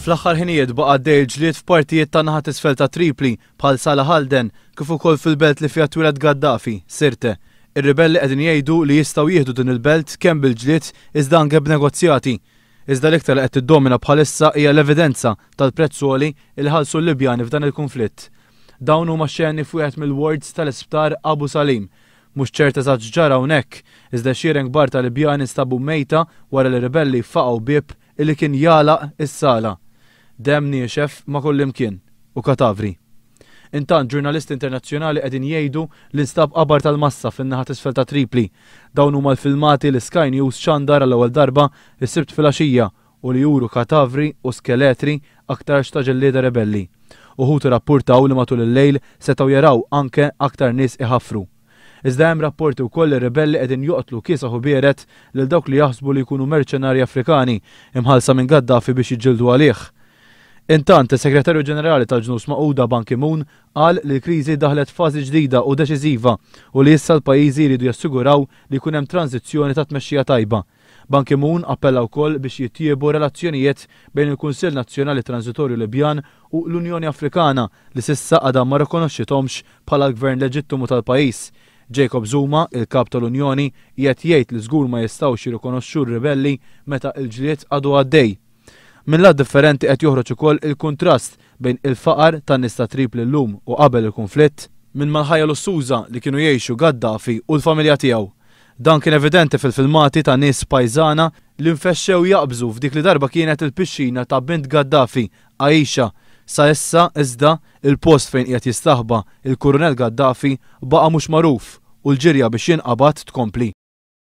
Fl-aħħar ħinijiet baqa dej t f'partijiet ta' naħat isfel ta' Tripli bħal Sala Halden kif ukoll fil-belt li fiha twilet Gaddafi, Sirte. Ir-ribelli qegħdin jgħidu li jistgħu jieħdu din il-belt kemm bil-ġlied iżda anke b'negozjati. Iżda l-iktar qed tiddomina bħalissa hija l-evidenza tal-prezzoli il ħalsu l-Libjani f'dan il-konflitt. Dawn huma xeni f'wieħed mill-wards tal-isptar Abu Salim. Mhux ċerta sa ġara hawnhekk, iżda xieren kbar tal-Libjani stabu mejta wara li ribelli faqgħu bib illi kien jala is-sala dem niexef ma' kullimkien u katavri. Intant ġurnalisti internazzjonali qegħdin jgħidu l-instab qabar tal-massa fin-naħa tisfel ta' Tripli. Dawn huma l-filmati li Sky News xandar għall-ewwel darba s-sibt filgħaxija u li juru katavri u skeletri aktar xta' ġellieda rebelli. Uħut rapportaw li matul il-lejl setgħu jaraw anke aktar nies iħafru. Iżda hemm rapporti wkoll ir-ribelli qegħdin joqtlu kiesaħu bieret lil dawk li jaħsbu li jkunu merċenari Afrikani imħalsa minn Gaddafi biex jiġġildu għalih Intant, il-Segretarju Ġenerali tal-Ġnus Maquda Ban Ki-moon qal li l-kriżi daħlet fażi ġdida u deċiżiva u li issa l-pajjiżi jridu jassiguraw li jkun hemm tranzizzjoni ta' tmexxija tajba. Ban Ki-moon appella wkoll biex jittiebu relazzjonijiet bejn il-Kunsill Nazzjonali Transitorju Libjan u l-Unjoni Afrikana li sissa għadha ma rikonoxxitomx bħala l-gvern leġittimu tal-pajjiż. Jacob Zuma, il-kap tal-Unjoni, jgħid jgħid li żgur ma jistgħux jirrikonoxxu r-ribelli meta l-ġlied għadu għaddej. Milla differenti qed joħroġ ukoll il-kontrast bejn il-faqar tan-nista tripli llum u qabel il-konflitt minn malħajja l-ossuża li kienu jgħixu Gaddafi u l-familja tiegħu. Dan kien evidenti fil-filmati ta' nies pajzana li nfexxew jaqbżu f'dik li darba kienet il-pixxina ta' bint Gaddafi, Aisha, sa issa iżda il-post fejn qiegħed jistaħba il-Kurunel Gaddafi baqa' mhux magħruf u l-ġirja biex jinqabad tkompli.